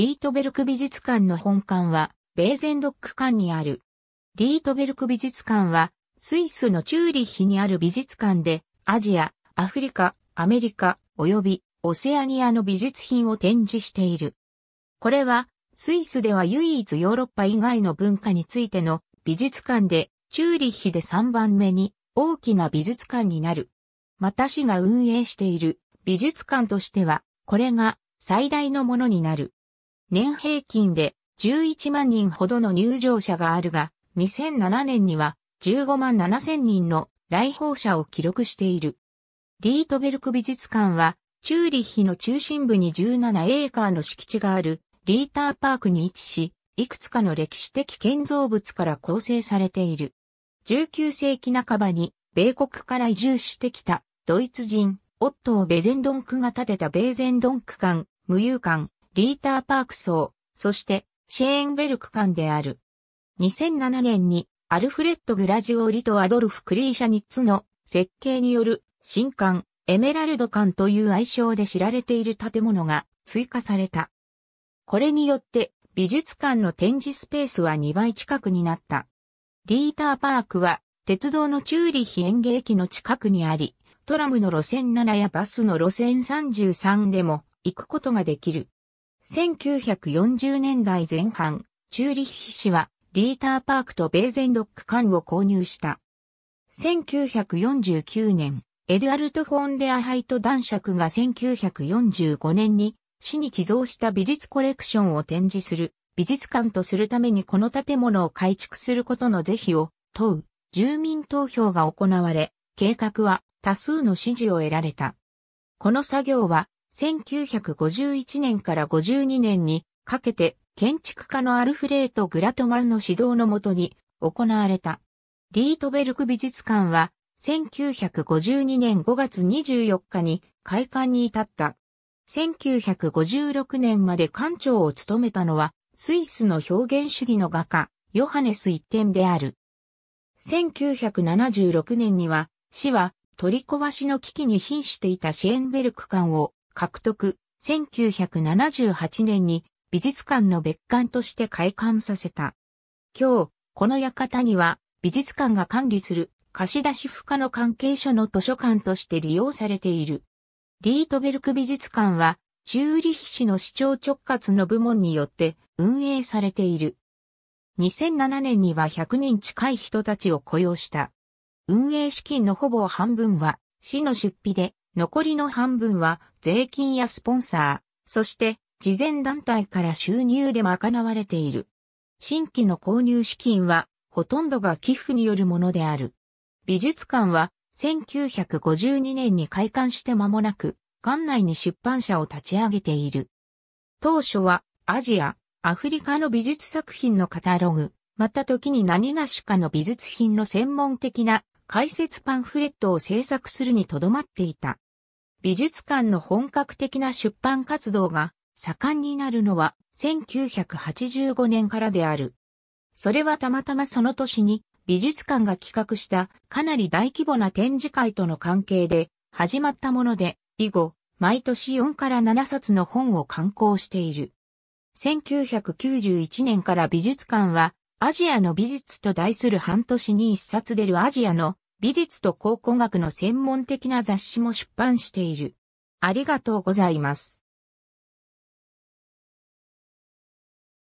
リートベルク美術館の本館は、ベーゼンドック館にある。リートベルク美術館は、スイスのチューリッヒにある美術館で、アジア、アフリカ、アメリカ、及びオセアニアの美術品を展示している。これは、スイスでは唯一ヨーロッパ以外の文化についての美術館で、チューリッヒで3番目に大きな美術館になる。また市が運営している美術館としては、これが最大のものになる。年平均で11万人ほどの入場者があるが、2007年には15万7千人の来訪者を記録している。リートベルク美術館は、チューリッヒの中心部に17エーカーの敷地があるリーターパークに位置し、いくつかの歴史的建造物から構成されている。19世紀半ばに米国から移住してきたドイツ人、オットー・ベゼンドンクが建てたベーゼンドンク館、無友館、ディーター・パークソー、そしてシェーンベルク間である。2007年にアルフレッド・グラジオーリとアドルフ・クリーシャニッツの設計による新館エメラルド館という愛称で知られている建物が追加された。これによって美術館の展示スペースは2倍近くになった。リーターパークは鉄道のチューリヒ園芸駅の近くにあり、トラムの路線7やバスの路線33でも行くことができる。1940年代前半、チューリッヒ氏はリーターパークとベーゼンドック間を購入した。1949年、エドゥアルト・フォンデアハイト男爵が1945年に市に寄贈した美術コレクションを展示する美術館とするためにこの建物を改築することの是非を問う住民投票が行われ、計画は多数の支持を得られた。この作業は1951年から52年にかけて建築家のアルフレート・グラトマンの指導のもとに行われた。リートベルク美術館は1952年5月24日に開館に至った。1956年まで館長を務めたのはスイスの表現主義の画家、ヨハネス一点である。1976年には市は取り壊しの危機に瀕していたシェーンベルク館を獲得、1978年に美術館の別館として開館させた。今日、この館には美術館が管理する貸出不可の関係所の図書館として利用されている。リートベルク美術館は、チューリヒ市の市長直轄の部門によって運営されている。2007年には100人近い人たちを雇用した。運営資金のほぼ半分は市の出費で、残りの半分は税金やスポンサー、そして事前団体から収入で賄われている。新規の購入資金はほとんどが寄付によるものである。美術館は1952年に開館して間もなく、館内に出版社を立ち上げている。当初はアジア、アフリカの美術作品のカタログ、また時に何がしかの美術品の専門的な解説パンフレットを制作するにとどまっていた。美術館の本格的な出版活動が盛んになるのは1985年からである。それはたまたまその年に美術館が企画したかなり大規模な展示会との関係で始まったもので、以後、毎年4から7冊の本を刊行している。1991年から美術館はアジアの美術と題する半年に一冊出るアジアの美術と考古学の専門的な雑誌も出版している。ありがとうございます。